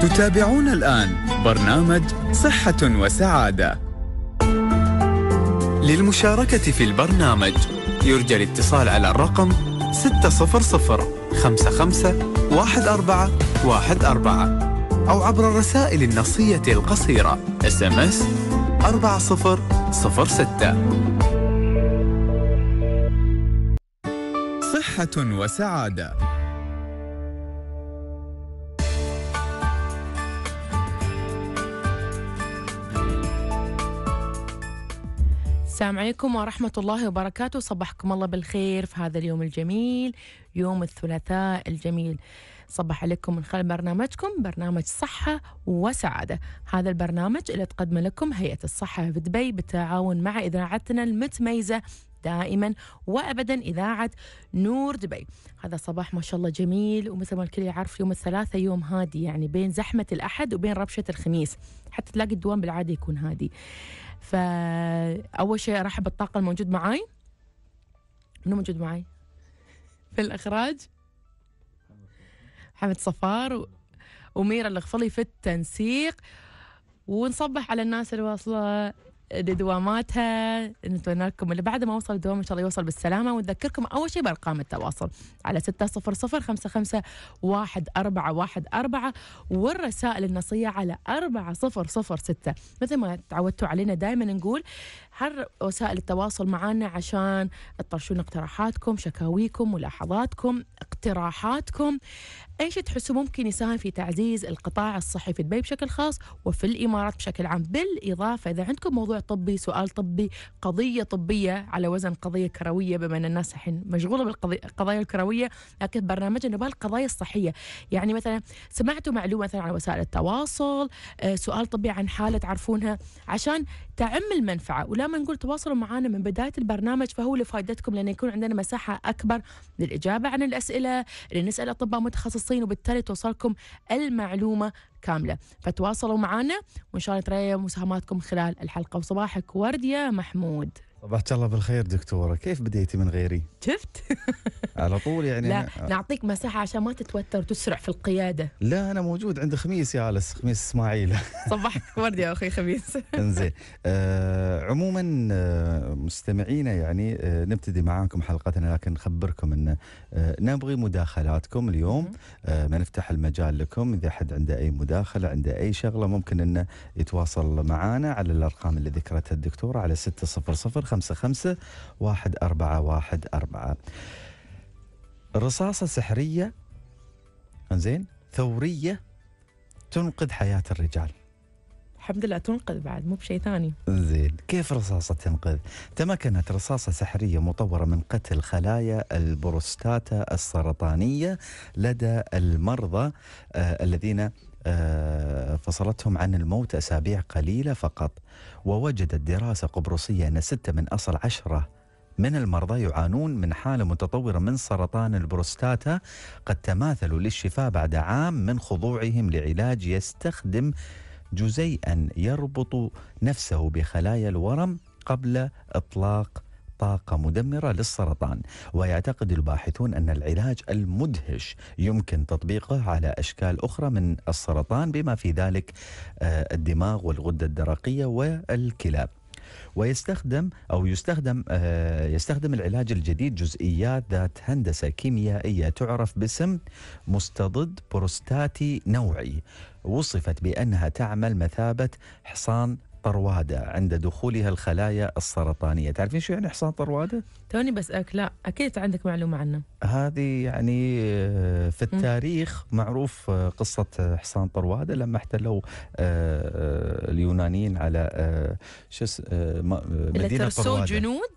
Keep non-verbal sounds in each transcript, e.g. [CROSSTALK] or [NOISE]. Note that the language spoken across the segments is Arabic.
تتابعون الآن برنامج صحة وسعادة للمشاركة في البرنامج يرجى الاتصال على الرقم 600 واحد أربعة أو عبر الرسائل النصية القصيرة SMS 4006 صحة وسعادة السلام عليكم ورحمة الله وبركاته صبحكم الله بالخير في هذا اليوم الجميل يوم الثلاثاء الجميل صبح عليكم من خلال برنامجكم برنامج صحة وسعادة هذا البرنامج اللي تقدمه لكم هيئة الصحة في دبي بالتعاون مع إذاعتنا المتميزة دائما وابدا اذاعه نور دبي هذا صباح ما شاء الله جميل ومثل ما الكل يعرف يوم الثلاثاء يوم هادي يعني بين زحمه الاحد وبين ربشه الخميس حتى تلاقي الدوام بالعاده يكون هادي فاول شيء ارحب بالطاقه الموجود معاي منو موجود معاي في الاخراج حمد صفار و... وميرا الغفلي في التنسيق ونصبح على الناس اللي واصله لدواماتها نتمنى لكم اللي بعد ما وصل الدوام ان شاء الله يوصل بالسلامه ونذكركم اول شيء بارقام التواصل على 600551414 والرسائل النصيه على 4006 مثل ما تعودتوا علينا دائما نقول عبر وسائل التواصل معنا عشان تطرشون اقتراحاتكم شكاويكم ملاحظاتكم اقتراحاتكم ايش تحسوا ممكن يساهم في تعزيز القطاع الصحي في دبي بشكل خاص وفي الامارات بشكل عام بالاضافه اذا عندكم موضوع طبي سؤال طبي قضيه طبيه على وزن قضيه كرويه بما ان الناس الحين مشغوله بالقضايا الكرويه لكن برنامجنا نبال القضايا الصحيه يعني مثلا سمعتوا معلومه مثلا على وسائل التواصل آه، سؤال طبي عن حاله تعرفونها عشان تعم المنفعه ولا دائما نقول تواصلوا معنا من بدايه البرنامج فهو لفائدتكم لان يكون عندنا مساحه اكبر للاجابه عن الاسئله لنسال اطباء متخصصين وبالتالي توصلكم المعلومه كامله فتواصلوا معنا وان شاء الله ترى مساهماتكم خلال الحلقه وصباحك يا محمود صباح الله بالخير دكتوره كيف بديتي من غيري شفت [LAUGHS] على طول يعني لا أنا... نعطيك مساحه عشان ما تتوتر وتسرع في القياده لا انا موجود عند خميس يا الس خميس اسماعيل [LAUGHS] صباحك ورد يا اخي خميس [LAUGHS] انزين آه عموما آه، مستمعينا يعني آه نبتدي معاكم حلقتنا لكن نخبركم ان آه نبغي مداخلاتكم اليوم آه ما نفتح المجال لكم اذا حد عنده اي مداخله عنده اي شغله ممكن انه يتواصل معنا على الارقام اللي ذكرتها الدكتوره على 600 خمسة خمسة رصاصة سحرية زين ثورية تنقذ حياة الرجال الحمد لله تنقذ بعد مو بشيء ثاني زين كيف رصاصة تنقذ؟ تمكنت رصاصة سحرية مطورة من قتل خلايا البروستاتا السرطانية لدى المرضى آه الذين آه، فصلتهم عن الموت أسابيع قليلة فقط ووجدت دراسة قبرصية أن ستة من أصل عشرة من المرضى يعانون من حالة متطورة من سرطان البروستاتا قد تماثلوا للشفاء بعد عام من خضوعهم لعلاج يستخدم جزيئا يربط نفسه بخلايا الورم قبل إطلاق طاقة مدمرة للسرطان ويعتقد الباحثون أن العلاج المدهش يمكن تطبيقه على أشكال أخرى من السرطان بما في ذلك آه، الدماغ والغدة الدرقية والكلى ويستخدم او يستخدم آه، يستخدم العلاج الجديد جزئيات ذات هندسه كيميائيه تعرف باسم مستضد بروستاتي نوعي وصفت بانها تعمل مثابه حصان طروادة عند دخولها الخلايا السرطانية تعرفين شو يعني حصان طروادة؟ توني بسألك لا أكيد عندك معلومة عنه هذه يعني آه، في التاريخ معروف آه، قصة آه، حصان طروادة لما احتلوا اليونانيين على شو مدينة طروادة جنود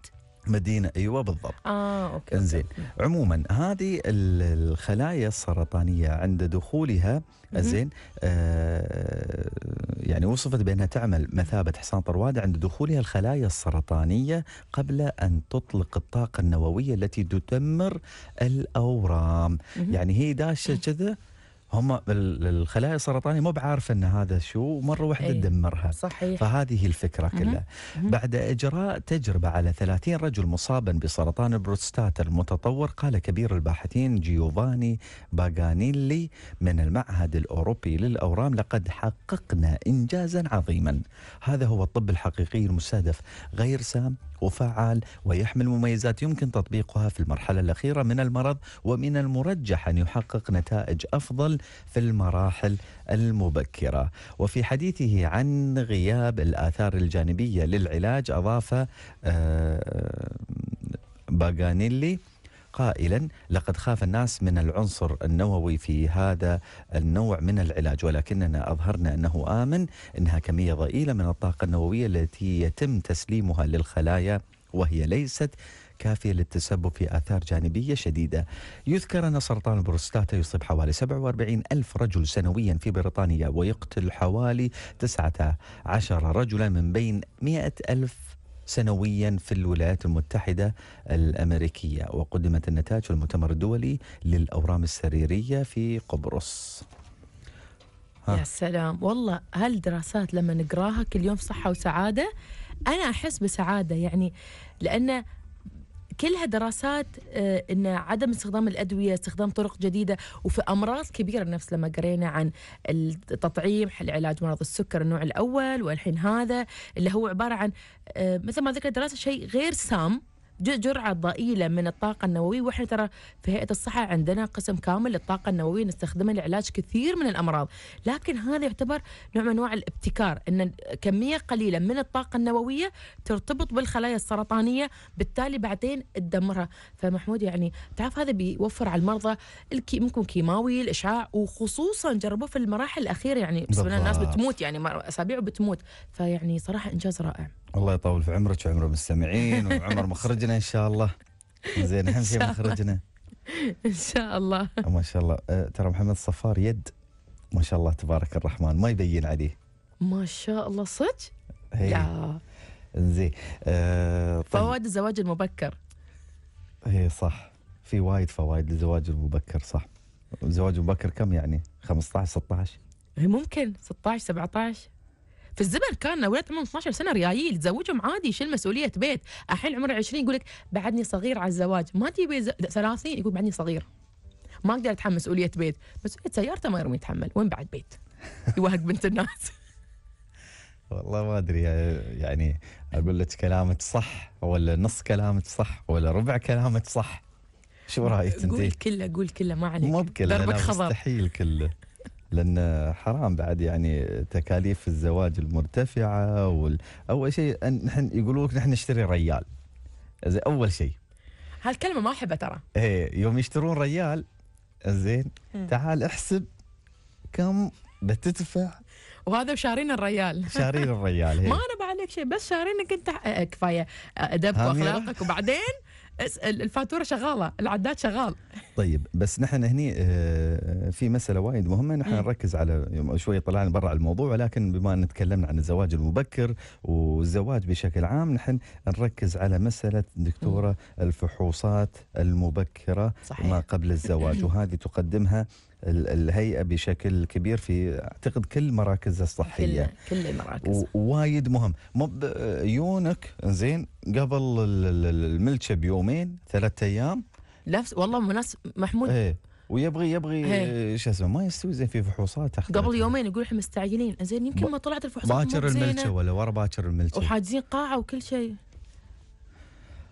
مدينة ايوه بالضبط اه اوكي انزين عموما هذه الخلايا السرطانية عند دخولها زين آه يعني وصفت بانها تعمل مثابة حصان طروادة عند دخولها الخلايا السرطانية قبل ان تطلق الطاقة النووية التي تدمر الاورام يعني هي داشة كذا هم الخلايا السرطانيه مو بعارفه ان هذا شو مره واحده تدمرها صحيح فهذه الفكره كلها بعد اجراء تجربه على 30 رجل مصابا بسرطان البروستاتا المتطور قال كبير الباحثين جيوفاني باغانيلي من المعهد الاوروبي للاورام لقد حققنا انجازا عظيما هذا هو الطب الحقيقي المستهدف غير سام وفعال ويحمل مميزات يمكن تطبيقها في المرحلة الأخيرة من المرض ومن المرجح أن يحقق نتائج أفضل في المراحل المبكرة وفي حديثه عن غياب الآثار الجانبية للعلاج أضاف آه، باغانيلي قائلا لقد خاف الناس من العنصر النووي في هذا النوع من العلاج ولكننا أظهرنا أنه آمن إنها كمية ضئيلة من الطاقة النووية التي يتم تسليمها للخلايا وهي ليست كافية للتسبب في آثار جانبية شديدة يذكر أن سرطان البروستاتا يصيب حوالي 47 ألف رجل سنويا في بريطانيا ويقتل حوالي 19 رجلا من بين 100 ألف سنويا في الولايات المتحدة الأمريكية وقدمت النتائج المؤتمر الدولي للأورام السريرية في قبرص ها. يا سلام والله هالدراسات لما نقراها كل يوم في صحة وسعادة أنا أحس بسعادة يعني لأنه كلها دراسات آه، ان عدم استخدام الادويه استخدام طرق جديده وفي امراض كبيره نفس لما قرينا عن التطعيم حل علاج مرض السكر النوع الاول والحين هذا اللي هو عباره عن آه، مثل ما ذكرت دراسه شيء غير سام جرعة ضئيلة من الطاقة النووية وإحنا ترى في هيئة الصحة عندنا قسم كامل للطاقة النووية نستخدمها لعلاج كثير من الأمراض لكن هذا يعتبر نوع من أنواع الابتكار أن كمية قليلة من الطاقة النووية ترتبط بالخلايا السرطانية بالتالي بعدين تدمرها فمحمود يعني تعرف هذا بيوفر على المرضى الكي ممكن كيماوي الإشعاع وخصوصا جربوه في المراحل الأخيرة يعني بسم الناس بتموت يعني أسابيع بتموت فيعني صراحة إنجاز رائع الله يطول في عمرك وعمر المستمعين وعمر مخرجنا ان شاء الله زين اهم شيء مخرجنا ان شاء الله ما شاء الله أه، ترى محمد صفار يد ما شاء الله تبارك الرحمن ما يبين عليه ما شاء الله صدق يا زين آه طيب. فوائد الزواج المبكر اي صح في وايد فوائد للزواج المبكر صح الزواج المبكر كم يعني 15 16 إيه، ممكن 16 17 في الزمن كان اولاد عمرهم 12 سنه ريايل تزوجهم عادي شيل مسؤوليه بيت الحين عمره 20 يقول لك بعدني صغير على الزواج ما تبي 30 يقول بعدني صغير ما اقدر اتحمل مسؤوليه بيت مسؤوليه سيارته ما يرمي يتحمل وين بعد بيت [LAUGHS] يوهق بنت الناس والله ما ادري يعني اقول لك كلامك صح ولا نص كلامك صح ولا ربع كلامك صح شو رايك انت؟ قول كله قول كله ما عليك مو بكله دربك خضر مستحيل كله لان حرام بعد يعني تكاليف الزواج المرتفعه وال... اول شيء نحن يقولوا لك نحن نشتري ريال زي اول شيء هالكلمه ما احبها ترى ايه يوم يشترون ريال زين تعال احسب كم بتدفع وهذا شارين الريال شارين الريال إيه. [LAUGHS] ما انا عليك شيء بس شارينك انت إيه، كفايه ادبك واخلاقك وبعدين اسال الفاتوره شغاله العداد شغال طيب بس نحن هني آه، آه، في مساله وايد مهمه نحن إيه. نركز على شوي طلعنا برا على الموضوع ولكن بما ان تكلمنا عن الزواج المبكر والزواج بشكل عام نحن نركز على مساله دكتوره إيه. الفحوصات المبكره صحيح. ما قبل الزواج [COUGHS] وهذه تقدمها الهيئه بشكل كبير في اعتقد كل مراكزها الصحيه كل المراكز وايد مهم يونك زين قبل الملكه بيومين ثلاثة ايام نفس والله مناس محمود ايه ويبغي يبغي إيه. شو اسمه ما يستوي زين في فحوصات قبل يومين يقول احنا مستعجلين زين يمكن ما طلعت الفحوصات باكر الملكه ولا ورا باكر الملكه وحاجزين قاعه وكل شيء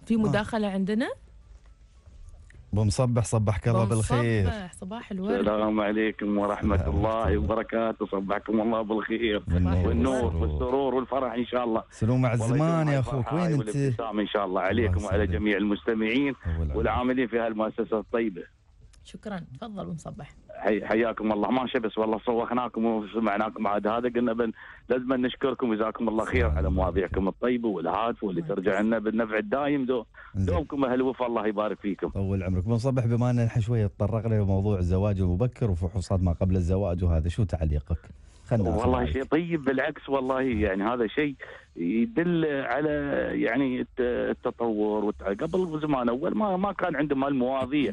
في مداخله آه. عندنا بمصبح صبحك الله بالخير صباح الورد السلام عليكم ورحمة الله وبركاته صبحكم الله بالخير والنور والسرور والفرح إن شاء الله سلوم على الزمان يا أخوك وين أنت؟ إن شاء الله عليكم وعلى جميع المستمعين والعاملين في هالمؤسسة الطيبة شكرا تفضل ونصبح حي حياكم الله ماشي بس والله صوخناكم وسمعناكم عاد هذا قلنا بن لازم نشكركم جزاكم الله خير على مواضيعكم الطيبه والهادفه واللي ترجع لنا بالنفع الدايم دو دومكم اهل وفاء الله يبارك فيكم طول عمرك بنصبح بما ان احنا شويه تطرقنا لموضوع الزواج المبكر وفحوصات ما قبل الزواج وهذا شو تعليقك؟ خلنا والله شيء طيب بالعكس والله يعني هذا شيء يدل على يعني التطور قبل زمان اول ما ما كان عندهم هالمواضيع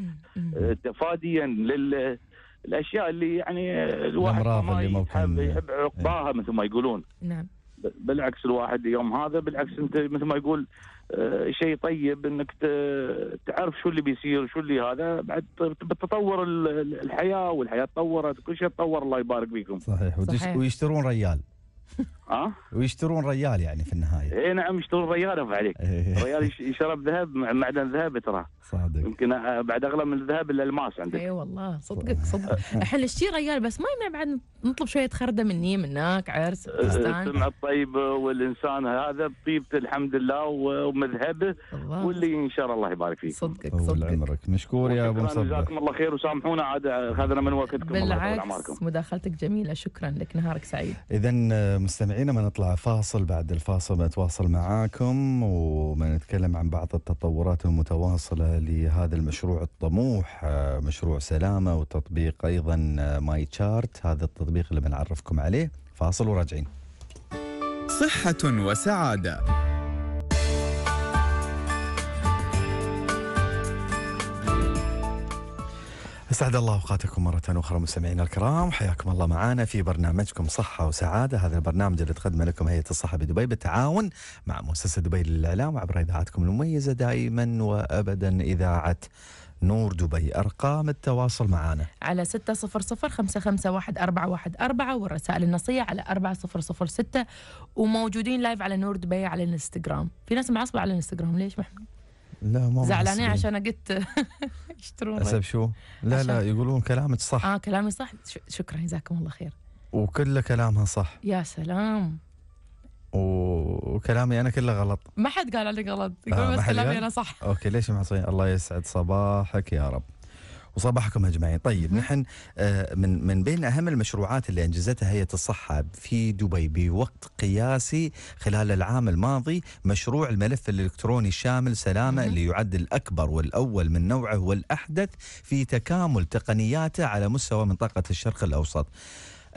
آه، تفاديا لل الاشياء اللي يعني الواحد ما يحب, يحب عقباها إيه. مثل ما يقولون نعم بالعكس الواحد يوم هذا بالعكس انت مثل ما يقول آه، شيء طيب انك تعرف شو اللي بيصير شو اللي هذا بعد بتطور الحياه والحياه تطورت كل شيء تطور الله يبارك فيكم صحيح, صحيح. ويشترون ريال [LAUGHS] ها؟ ويشترون ريال يعني في النهايه اي نعم يشترون ريال ابو عليك إيه. [LAUGHS] ريال يشرب ذهب معدن ذهب ترى صادق يمكن آه، بعد اغلى من الذهب الالماس عندك اي والله صدقك صدق [LAUGHS] احنا نشتري ريال بس ما يمنع بعد نطلب شويه خرده مني من هناك عرس السمعه آه، الطيبه والانسان هذا بطيبته الحمد لله ومذهبه الله. واللي ان شاء الله يبارك فيك صدقك صدقك عمرك مشكور يا ابو مصطفى. جزاكم الله خير وسامحونا عاد اخذنا من وقتكم بالعكس مداخلتك جميله شكرا لك نهارك سعيد اذا آه، مستمعين مستمعينا ما نطلع فاصل بعد الفاصل بنتواصل معاكم ونتكلم عن بعض التطورات المتواصلة لهذا المشروع الطموح آه، مشروع سلامة وتطبيق أيضا آه، ماي تشارت هذا التطبيق اللي بنعرفكم عليه فاصل وراجعين صحة وسعادة اسعد الله اوقاتكم مره اخرى مستمعينا الكرام حياكم الله معنا في برنامجكم صحه وسعاده هذا البرنامج اللي تقدمه لكم هيئه الصحه بدبي بالتعاون مع مؤسسه دبي للاعلام عبر اذاعتكم المميزه دائما وابدا اذاعه نور دبي أرقام التواصل معنا على 600-551-414 والرسائل النصية على 4006 وموجودين لايف على نور دبي على الانستغرام في ناس معصبة على الانستغرام ليش محمد؟ لا ما زعلانين عشان قلت [LAUGHS] يشترون حسب شو؟ لا لا يقولون كلامك صح اه كلامي صح شكرا جزاكم الله خير وكل كلامها صح يا سلام وكلامي انا كله غلط ما حد قال عليك غلط آه، يقول آه بس كلامي انا صح اوكي ليش معصبين الله يسعد صباحك يا رب وصباحكم اجمعين طيب نحن آه، من من بين اهم المشروعات اللي انجزتها هيئه الصحه في دبي بوقت قياسي خلال العام الماضي مشروع الملف الالكتروني الشامل سلامه اللي يعد الاكبر والاول من نوعه والاحدث في تكامل تقنياته على مستوى منطقه الشرق الاوسط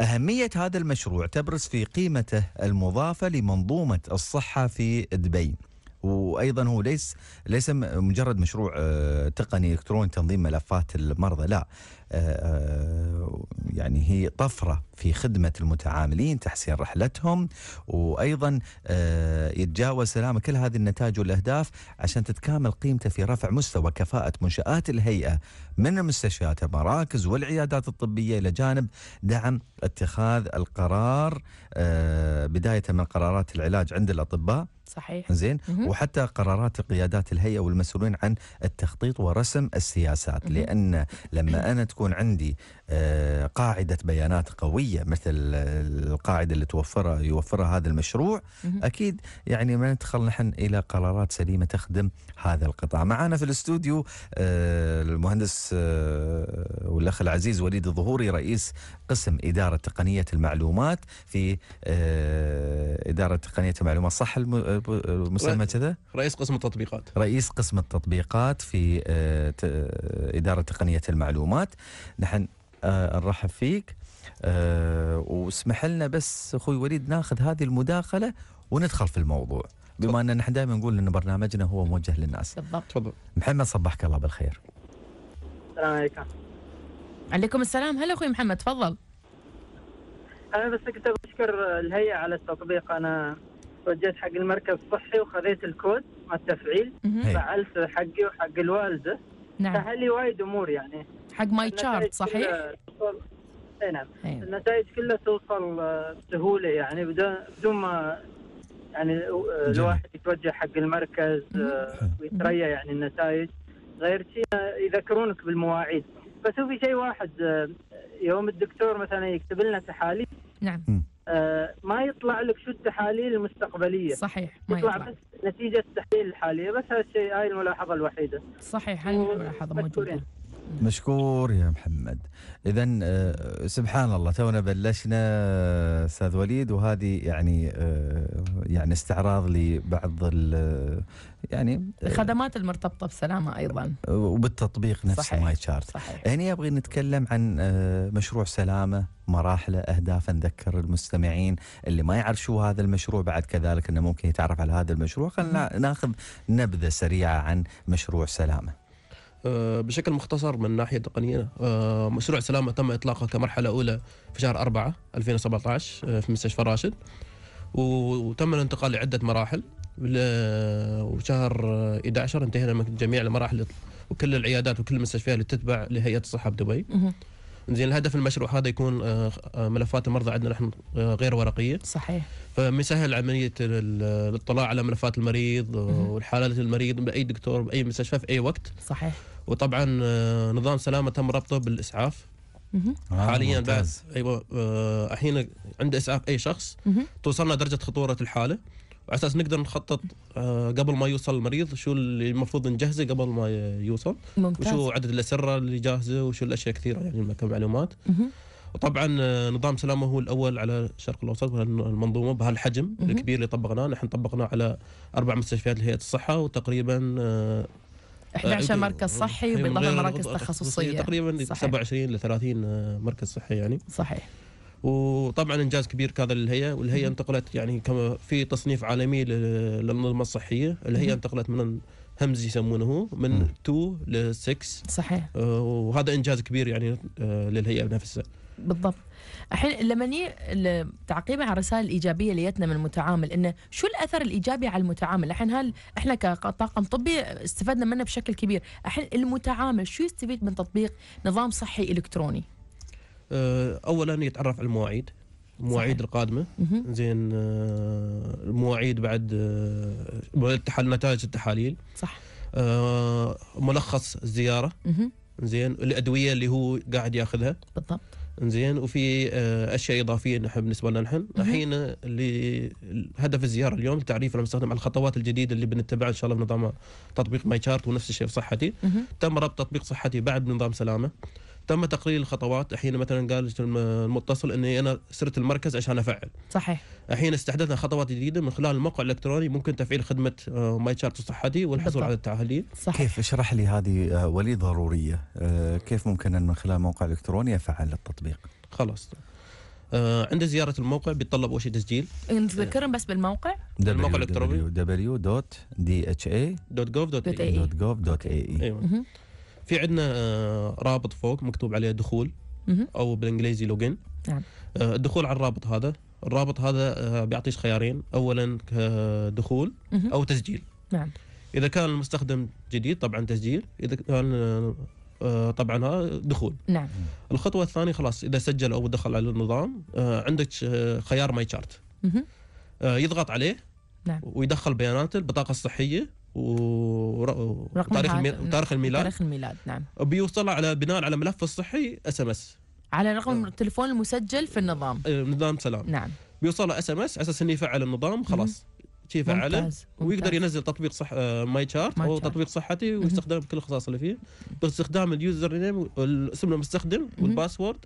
أهمية هذا المشروع تبرز في قيمته المضافة لمنظومة الصحة في دبي وايضا هو ليس ليس مجرد مشروع آه، تقني الكتروني تنظيم ملفات المرضى لا آه، يعني هي طفرة في خدمة المتعاملين تحسين رحلتهم وأيضا آه، يتجاوز سلامة كل هذه النتائج والأهداف عشان تتكامل قيمته في رفع مستوى كفاءة منشآت الهيئة من المستشفيات المراكز والعيادات الطبية إلى جانب دعم اتخاذ القرار آه، بداية من قرارات العلاج عند الأطباء صحيح زين وحتى قرارات قيادات الهيئة والمسؤولين عن التخطيط ورسم السياسات لأن لما أنا تكون تكون عندي آه، قاعدة بيانات قوية مثل القاعدة اللي توفرها يوفرها هذا المشروع أكيد يعني ما ندخل نحن إلى قرارات سليمة تخدم هذا القطاع معنا في الاستوديو آه، المهندس آه، والأخ العزيز وليد الظهوري رئيس قسم إدارة تقنية المعلومات في إدارة تقنية المعلومات صح المسمى كذا؟ رئيس قسم التطبيقات رئيس قسم التطبيقات في إدارة تقنية المعلومات نحن آه، نرحب فيك آه، واسمح لنا بس اخوي وليد ناخذ هذه المداخله وندخل في الموضوع بما ان نحن دائما نقول ان برنامجنا هو موجه للناس تفضل محمد صبحك الله بالخير السلام عليكم عليكم السلام هلا اخوي محمد تفضل انا بس كنت اشكر الهيئه على التطبيق انا توجهت حق المركز الصحي وخذيت الكود مع التفعيل إيه. فعلت حقي وحق الوالده نعم سهل لي وايد امور يعني حق ماي تشارت صحيح؟ اي نعم النتائج كلها توصل بسهوله يعني بدون ما يعني آه، الواحد يتوجه حق المركز آه، ويتريا يعني النتائج غير شيء آه، يذكرونك بالمواعيد بس هو في شيء واحد يوم الدكتور مثلا يكتب لنا تحاليل نعم آه ما يطلع لك شو التحاليل المستقبليه صحيح ما يطلع, يطلع. بس نتيجه التحليل الحاليه بس هذا الشيء هاي الملاحظه الوحيده صحيح هاي الملاحظه موجوده مشكور يا محمد اذا آه، سبحان الله تونا بلشنا استاذ وليد وهذه يعني آه، يعني استعراض لبعض ال يعني آه، الخدمات المرتبطه بالسلامه ايضا وبالتطبيق نفسه صحيح. ماي شارت صحيح. هني ابغى نتكلم عن مشروع سلامه مراحله اهدافه نذكر المستمعين اللي ما يعرف شو هذا المشروع بعد كذلك انه ممكن يتعرف على هذا المشروع خلينا ناخذ نبذه سريعه عن مشروع سلامه آه، بشكل مختصر من ناحية تقنية آه، مشروع سلامة تم إطلاقه كمرحلة أولى في شهر 4 2017 آه، في مستشفى راشد وتم الانتقال لعدة مراحل وشهر 11 انتهينا من جميع المراحل وكل العيادات وكل المستشفيات اللي تتبع لهيئة الصحة بدبي زين الهدف المشروع هذا يكون آه، آه، ملفات المرضى عندنا نحن آه، غير ورقيه صحيح فمسهل عمليه الاطلاع على ملفات المريض والحالات المريض باي دكتور باي مستشفى في اي وقت صحيح وطبعا نظام سلامه تم ربطه بالاسعاف حاليا بعد ايوه الحين عند اسعاف اي شخص توصلنا درجه خطوره الحاله على اساس نقدر نخطط آه، قبل ما يوصل المريض شو اللي المفروض نجهزه قبل ما يوصل ممتاز. وشو عدد الاسره اللي جاهزه وشو الاشياء كثيره يعني كمعلومات وطبعا آه، نظام سلامه هو الاول على الشرق الاوسط المنظومه بهالحجم الكبير اللي طبقناه نحن طبقناه على اربع مستشفيات لهيئه الصحه وتقريبا 11 آه، مركز صحي وبالإضافة أيوة، مراكز تخصصية تقريبا صحيح. 27 ل 30 مركز صحي يعني صحيح وطبعا انجاز كبير كذا للهيئه والهيئه انتقلت يعني كما في تصنيف عالمي للمنظمه الصحيه الهيئه انتقلت من همز يسمونه من 2 ل 6 صحيح آه، وهذا انجاز كبير يعني آه، للهيئه نفسها بالضبط الحين لما تعقيبا على الرسائل الايجابيه اللي جتنا من المتعامل انه شو الاثر الايجابي على المتعامل؟ الحين هل احنا كطاقم طبي استفدنا منه بشكل كبير، الحين المتعامل شو يستفيد من تطبيق نظام صحي الكتروني؟ آه، اولا يتعرف على المواعيد المواعيد القادمه زين آه، المواعيد بعد آه، نتائج التحاليل صح ملخص الزياره زين الادويه اللي هو قاعد ياخذها بالضبط زين وفي اشياء اضافيه نحن بالنسبه لنا نحن الحين اللي هدف الزياره اليوم تعريف المستخدم على الخطوات الجديده اللي بنتبعها ان شاء الله بنظام تطبيق ماي شارت ونفس الشيء في صحتي تم ربط تطبيق صحتي بعد نظام سلامه تم تقليل الخطوات الحين مثلا قال المتصل اني انا سرت المركز عشان افعل صحيح الحين استحدثنا خطوات جديده من خلال الموقع الالكتروني ممكن تفعيل خدمه آه، ماي شارت الصحتي والحصول على التاهيلين صحيح كيف اشرح لي هذه آه، ولي ضروريه آه، كيف ممكن من خلال موقع الكتروني افعل التطبيق خلاص عند زياره الموقع بيتطلب اول شيء تسجيل نذكرهم بس بالموقع الموقع الالكتروني www.dha.gov.ae e. ايوه في عندنا آه، رابط فوق مكتوب عليه دخول او بالانجليزي لوجن نعم. آه، الدخول على الرابط هذا الرابط هذا آه، بيعطيك خيارين اولا دخول او تسجيل نعم اذا كان المستخدم جديد طبعا تسجيل اذا كان طبعا دخول نعم الخطوه الثانيه خلاص اذا سجل او دخل على النظام عندك خيار ماي تشارت يضغط عليه نعم. ويدخل بياناته البطاقه الصحيه وتاريخ الميلاد وتاريخ الميلاد تاريخ الميلاد نعم بيوصل على بناء على ملف الصحي اس ام اس على رقم التليفون المسجل في النظام آه، نظام سلام نعم بيوصل اس ام اس على اساس انه يفعل النظام خلاص شي فعله ويقدر ينزل تطبيق صح ماي آه، تشارت او تطبيق صحتي ويستخدم كل الخصائص اللي فيه باستخدام اليوزر نيم اسم المستخدم والباسورد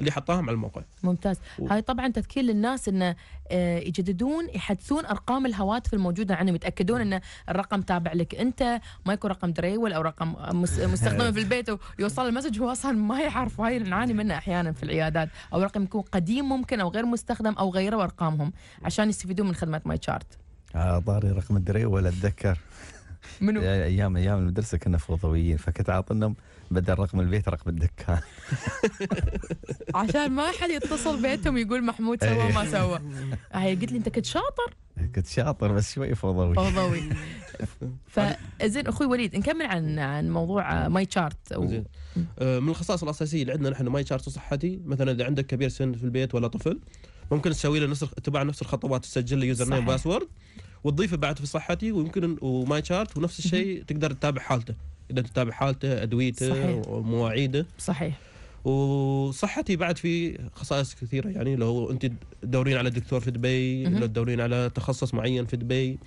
اللي حطاهم على الموقع ممتاز و... هاي طبعا تذكير للناس انه آه، يجددون يحدثون ارقام الهواتف الموجوده عندهم يتاكدون ان الرقم تابع لك انت ما يكون رقم دريول او رقم آه، [LAUGHS] مستخدم في البيت ويوصل المسج هو اصلا ما يعرف هاي نعاني منه احيانا في العيادات او رقم يكون قديم ممكن او غير مستخدم او غيروا ارقامهم عشان يستفيدون من خدمه ماي شارت على طاري رقم الدريول اتذكر منو؟ ايام ايام المدرسه كنا فوضويين فكنت عاطنهم بدل رقم البيت رقم الدكان [LAUGHS] عشان ما حد يتصل بيتهم يقول محمود سوى إيه. ما سوى [LAUGHS] هي قلت لي انت كنت شاطر كنت شاطر بس شوي فوضوي فوضوي [LAUGHS] فزين اخوي وليد نكمل عن عن موضوع ماي تشارت و... زين. آه، من الخصائص الاساسيه اللي عندنا نحن ماي تشارت صحتي مثلا اذا عندك كبير سن في البيت ولا طفل ممكن تسوي له نفس اتباع نفس الخطوات تسجل له يوزر نيم باسورد وتضيفه بعد في صحتي ويمكن وماي تشارت ونفس الشيء تقدر تتابع حالته اذا تتابع حالته ادويته صحيح. ومواعيده صحيح وصحتي بعد في خصائص كثيره يعني لو انت تدورين على دكتور في دبي لو تدورين على تخصص معين في دبي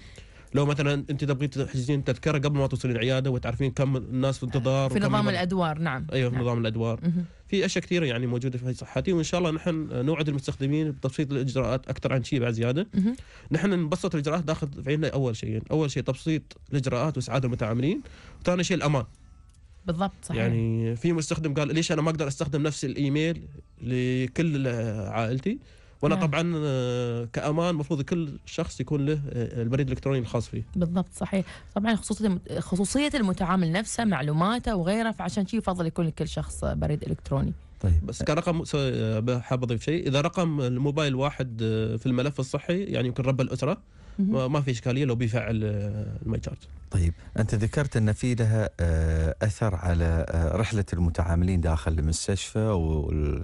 لو مثلا انت تبغين تحجزين تذكره قبل ما توصلين العياده وتعرفين كم الناس في انتظار في نظام الادوار نعم ايوه في نعم. نظام الادوار مه. في اشياء كثيره يعني موجوده في صحتي وان شاء الله نحن نوعد المستخدمين بتبسيط الاجراءات اكثر عن شيء بعد زياده نحن نبسط الاجراءات داخل في عيننا اول شيئين يعني اول شيء تبسيط الاجراءات واسعاد المتعاملين وثاني شيء الامان بالضبط صحيح يعني في مستخدم قال ليش انا ما اقدر استخدم نفس الايميل لكل عائلتي ولا نعم. طبعا آه، كامان المفروض كل شخص يكون له آه، البريد الالكتروني الخاص فيه بالضبط صحيح طبعا خصوصيه خصوصيه المتعامل نفسه معلوماته وغيره فعشان شيء يفضل يكون لكل شخص بريد الكتروني طيب بس كرقم آه، حاب اضيف شيء اذا رقم الموبايل واحد في الملف الصحي يعني يمكن رب الاسره ما في اشكاليه لو بيفعل الماي تشارت. طيب انت ذكرت ان في لها اثر على رحله المتعاملين داخل المستشفى وال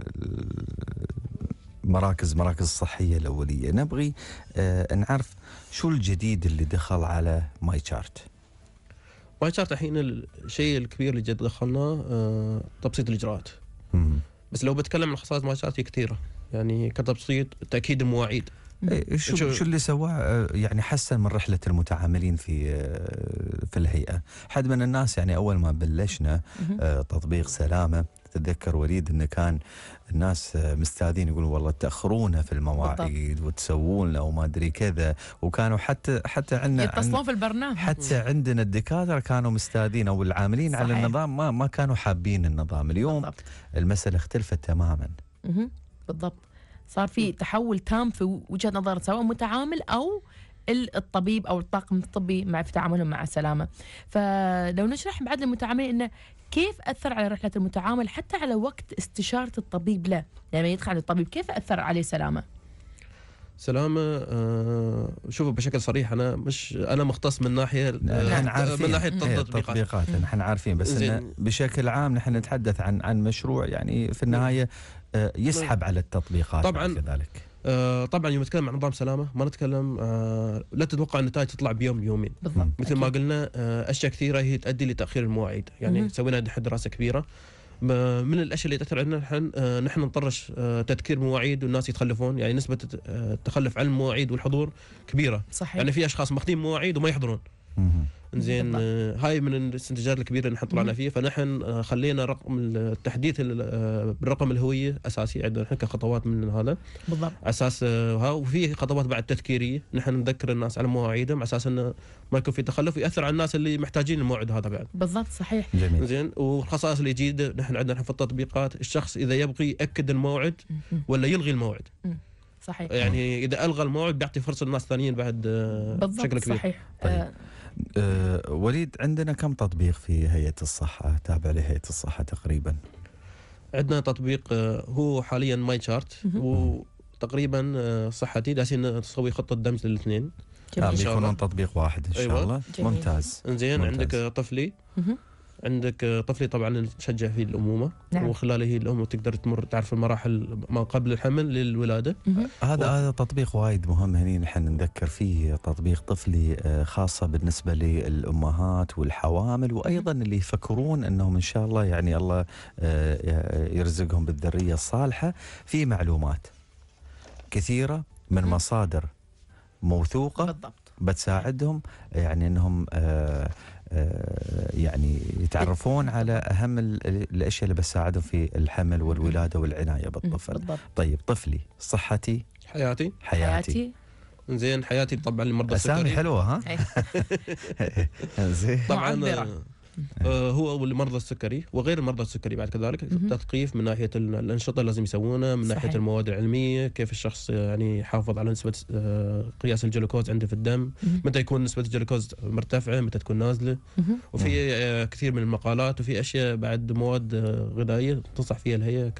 مراكز مراكز الصحية الأولية نبغي آه، نعرف شو الجديد اللي دخل على ماي تشارت ماي تشارت الحين الشيء الكبير اللي جد دخلناه آه، تبسيط الإجراءات بس لو بتكلم عن خصائص ماي تشارت كثيرة يعني كتبسيط تأكيد المواعيد إيه شو, شو اللي سواه آه، يعني حسن من رحله المتعاملين في في الهيئه حد من الناس يعني اول ما بلشنا تطبيق سلامه اتذكر وليد انه كان الناس مستاذين يقولون والله تاخرونا في المواعيد وتسوون وما ادري كذا وكانوا حتى حتى عندنا يتصلون في البرنامج حتى عندنا الدكاتره كانوا مستاذين او العاملين صحيح. على النظام ما ما كانوا حابين النظام اليوم بالضبط. المساله اختلفت تماما بالضبط صار في تحول تام في وجهه نظر سواء متعامل او الطبيب او الطاقم الطبي مع في تعاملهم مع السلامه فلو نشرح بعد المتعاملين انه كيف أثر على رحلة المتعامل حتى على وقت استشارة الطبيب له لما يدخل الطبيب كيف أثر عليه سلامه سلامة آه شوفوا بشكل صريح أنا مش أنا مختص من ناحية آه عارفين من ناحية التطبيقات إيه، نحن عارفين بس إن بشكل عام نحن نتحدث عن عن مشروع يعني في النهاية آه يسحب نعم. على التطبيقات طبعا كذلك آه، طبعا يوم نتكلم عن نظام سلامه ما نتكلم آه، لا تتوقع النتائج تطلع بيوم يومين بالضبط مثل أكيد. ما قلنا آه، اشياء كثيره هي تؤدي لتاخير المواعيد يعني سوينا دراسه كبيره من الاشياء اللي تاثر علينا نحن نحن نطرش تذكير مواعيد والناس يتخلفون يعني نسبه التخلف عن المواعيد والحضور كبيره صحيح. يعني في اشخاص ماخذين مواعيد وما يحضرون زين آه، هاي من الاستنتاجات الكبيره اللي نحن طلعنا فيها فنحن آه، خلينا رقم التحديث آه، بالرقم الهويه اساسي عندنا نحن كخطوات من هذا بالضبط اساس وفي خطوات بعد تذكيريه نحن نذكر الناس على مواعيدهم على اساس انه ما يكون في تخلف ياثر على الناس اللي محتاجين الموعد هذا بعد بالضبط صحيح جميل زين والخصائص الجديده نحن عندنا في التطبيقات الشخص اذا يبغي ياكد الموعد ولا يلغي الموعد صحيح يعني اذا الغى الموعد بيعطي فرصه للناس الثانيين بعد بشكل كبير بالضبط صحيح طيب. آه، وليد عندنا كم تطبيق في هيئه الصحه تابع لهيئه الصحه تقريبا؟ عندنا تطبيق آه، هو حاليا ماي شارت وتقريبا آه، صحتي جالسين نسوي خطه دمج للاثنين جميل. بيكونون تطبيق واحد ان شاء أيوة. الله ممتاز انزين عندك طفلي عندك آه، طفلي طبعا تشجع فيه الامومه نعم. وخلاله الام تقدر تمر تعرف المراحل ما قبل الحمل للولاده هذا و... هذا تطبيق وايد مهم هني نحن نذكر فيه تطبيق طفلي آه، خاصه بالنسبه للامهات والحوامل وايضا اللي يفكرون انهم ان شاء الله يعني الله آه، يرزقهم بالذريه الصالحه في معلومات كثيره من مصادر موثوقه بالضبط بتساعدهم يعني انهم آه آه، يعني يتعرفون على اهم الاشياء اللي بتساعدهم في الحمل والولاده والعنايه بالطفل بالضبط. طيب طفلي صحتي حياتي حياتي زين حياتي طبعا لمرضى السكري اسامي حلوه ها إيه. [LAUGHS] زين طبعا آه، هو والمرضى السكري وغير المرضى السكري بعد كذلك تثقيف من ناحيه الانشطه اللي لازم يسوونها من صحيح. ناحيه المواد العلميه كيف الشخص يعني يحافظ على نسبه آه، قياس الجلوكوز عنده في الدم متى يكون نسبه الجلوكوز مرتفعه متى تكون نازله وفي آه، كثير من المقالات وفي اشياء بعد مواد غذائيه تنصح فيها الهيئه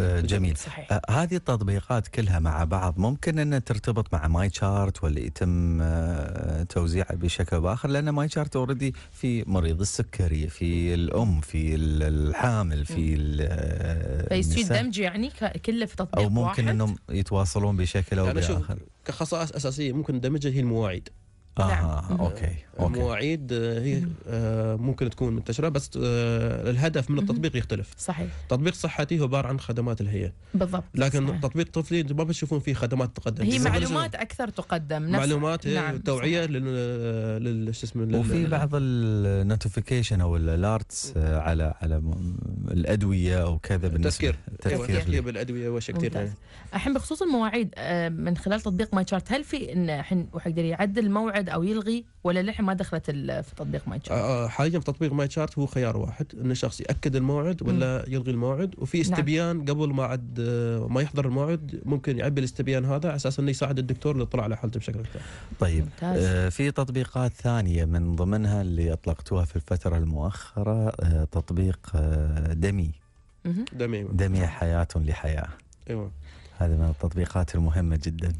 آه، جميل صحيح. آه، هذه التطبيقات كلها مع بعض ممكن أن ترتبط مع ماي تشارت واللي يتم آه، توزيعه بشكل أو بآخر لأن ماي تشارت اوريدي في مريض السكري في الأم في الحامل في فيصير دمج يعني كله في تطبيق أو ممكن واحد. أنهم يتواصلون بشكل أو يعني بآخر كخصائص أساسية ممكن ندمجها هي المواعيد آه نعم. أوكي المواعيد مواعيد آه، هي آه، ممكن تكون منتشره بس آه، الهدف من التطبيق يختلف صحيح تطبيق صحتي هو عباره عن خدمات الهيئه بالضبط لكن صحيح. تطبيق طفلي ما بتشوفون فيه خدمات تقدم هي معلومات اكثر تقدم نفس معلومات نعم. توعيه لل لل شو اسمه وفي بعض النوتيفيكيشن او الارتس على على الادويه او كذا بالنسبه تذكير أيوة، تذكير بالادويه واشياء كثير الحين بخصوص المواعيد من خلال تطبيق ماي شارت هل في ان الحين واحد يقدر يعدل الموعد او يلغي ولا للحين ما دخلت في تطبيق ماي تشارت؟ حاليا في تطبيق ماي تشارت هو خيار واحد ان الشخص ياكد الموعد ولا مم. يلغي الموعد وفي نعم. استبيان نعم. قبل ما عد آه، ما يحضر الموعد ممكن يعبي الاستبيان هذا على اساس انه يساعد الدكتور للاطلاع على حالته بشكل اكثر. طيب آه في تطبيقات ثانيه من ضمنها اللي اطلقتوها في الفتره المؤخره آه تطبيق آه دمي دمي دمي حياه لحياه ايوه هذا من التطبيقات المهمه جدا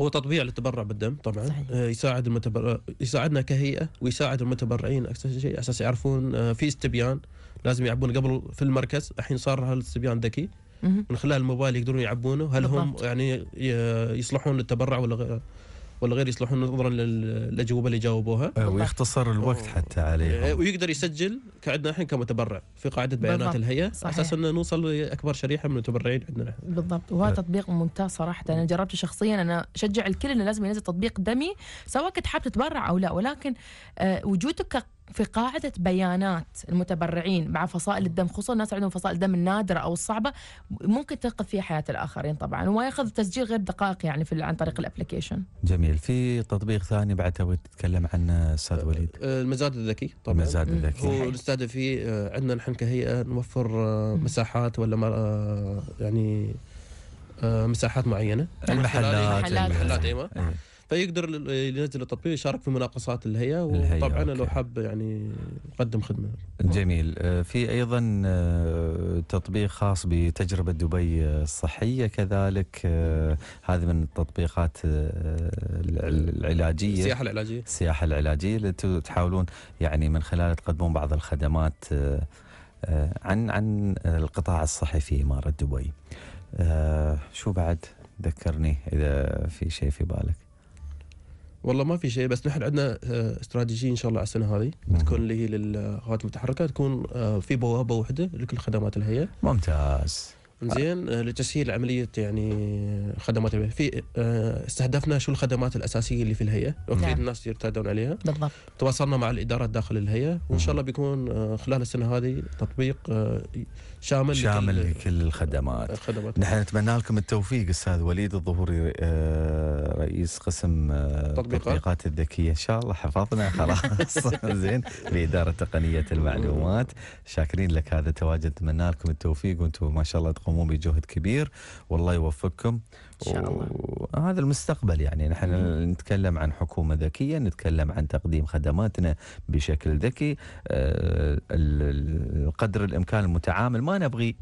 هو تطبيع للتبرع بالدم طبعا صحيح. آه، يساعد المتبرع يساعدنا كهيئه ويساعد المتبرعين اكثر شيء اساس يعرفون آه، في استبيان لازم يعبون قبل في المركز الحين صار هالاستبيان ذكي من خلال الموبايل يقدرون يعبونه هل بالضبط. هم يعني يصلحون للتبرع ولا ولا غير يصلحون نظرا للاجوبه اللي جاوبوها آه، ويختصر الوقت حتى عليهم آه، ويقدر يسجل كعندنا احنا كمتبرع في قاعده بيانات الهيئه على اساس انه نوصل لاكبر شريحه من المتبرعين عندنا بالضبط وهذا آه. تطبيق ممتاز صراحه انا جربته شخصيا انا اشجع الكل انه لازم ينزل تطبيق دمي سواء كنت حاب تتبرع او لا ولكن وجودك في قاعدة بيانات المتبرعين مع فصائل الدم خصوصا الناس عندهم فصائل الدم النادرة أو الصعبة ممكن تنقذ فيها حياة الآخرين طبعا ويأخذ تسجيل غير دقائق يعني في عن طريق الابلكيشن جميل في تطبيق ثاني بعد تبغى تتكلم عنه أستاذ وليد أه، المزاد الذكي طبعا المزاد الذكي ونستهدف فيه أه، عندنا نحن كهيئة نوفر أه، مساحات ولا يعني مساحات معينة نعم. المحلات المحلات, المحلات, المحلات, المحلات, المحلات, المحلات, المحلات, المحلات فيقدر ينزل التطبيق يشارك في مناقصات الهيئه وطبعا لو حاب يعني يقدم خدمه جميل آه، في ايضا آه، تطبيق خاص بتجربه دبي آه، الصحيه كذلك هذه من التطبيقات العلاجيه السياحه العلاجيه السياحه العلاجيه اللي تحاولون يعني من خلالها تقدمون بعض الخدمات عن عن القطاع الصحي في اماره دبي شو بعد ذكرني اذا في شيء في بالك والله ما في شيء بس نحن عندنا آه، استراتيجيه ان شاء الله على السنه هذه بتكون اللي هي للهواتف المتحركه تكون آه، في بوابه واحده لكل خدمات الهيئه ممتاز زين آه، لتسهيل عمليه يعني آه، خدمات البيئة. في آه، استهدفنا شو الخدمات الاساسيه اللي في الهيئه نعم. اكيد نعم. الناس يرتادون عليها بالضبط تواصلنا مع الادارات داخل الهيئه وان شاء الله بيكون خلال السنه هذه تطبيق شامل شامل لكل, الخدمات الخدمات نحن نتمنى لكم التوفيق استاذ وليد الظهوري رئيس قسم التطبيقات التطبيقات الذكيه ان شاء الله حفظنا خلاص [LAUGHS] زين لاداره تقنيه المعلومات شاكرين لك هذا التواجد نتمنى لكم التوفيق وانتم ما شاء الله تقوم تقومون بجهد كبير والله يوفقكم ان شاء الله وهذا المستقبل يعني نحن نتكلم عن حكومه ذكيه نتكلم عن تقديم خدماتنا بشكل ذكي آه، قدر الامكان المتعامل ما نبغي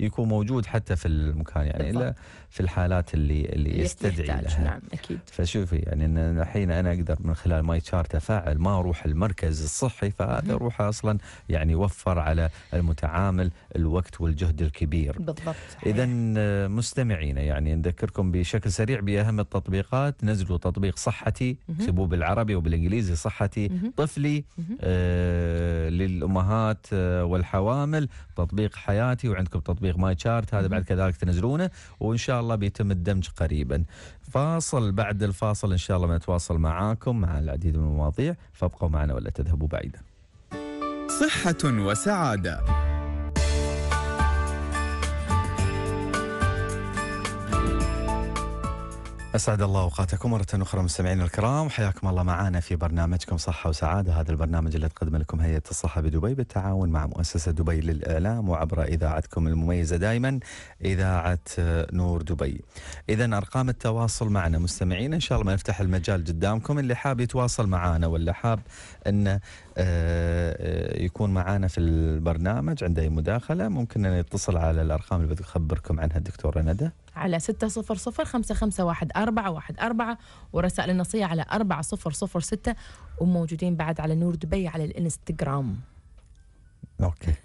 يكون موجود حتى في المكان يعني الا في الحالات اللي اللي, يستدعي لها نعم اكيد فشوفي يعني ان الحين انا اقدر من خلال ماي شارت افعل ما اروح المركز الصحي فهذا اروح اصلا يعني وفر على المتعامل الوقت والجهد الكبير بالضبط اذا آه، مستمعينا يعني نذكركم بشكل سريع باهم التطبيقات نزلوا تطبيق صحتي اكتبوه بالعربي وبالانجليزي صحتي طفلي آه للامهات آه والحوامل تطبيق حياتي وعندكم تطبيق تطبيق ماي شارت هذا بعد كذلك تنزلونه وان شاء الله بيتم الدمج قريبا فاصل بعد الفاصل ان شاء الله بنتواصل معاكم مع العديد من المواضيع فابقوا معنا ولا تذهبوا بعيدا صحه وسعاده أسعد الله أوقاتكم مرة أخرى مستمعينا الكرام حياكم الله معنا في برنامجكم صحة وسعادة هذا البرنامج اللي تقدم لكم هيئة الصحة بدبي بالتعاون مع مؤسسة دبي للإعلام وعبر إذاعتكم المميزة دائما إذاعة نور دبي إذا أرقام التواصل معنا مستمعين إن شاء الله ما نفتح المجال قدامكم اللي حاب يتواصل معنا ولا حاب أن آه، آه، يكون معنا في البرنامج عنده أي مداخلة ممكن أن يتصل على الأرقام اللي بخبركم عنها الدكتورة ندى على ستة صفر صفر خمسة خمسة واحد أربعة واحد أربعة ورسائل النصية على أربعة صفر صفر ستة وموجودين بعد على نور دبي على الانستغرام اوكي [LAUGHS]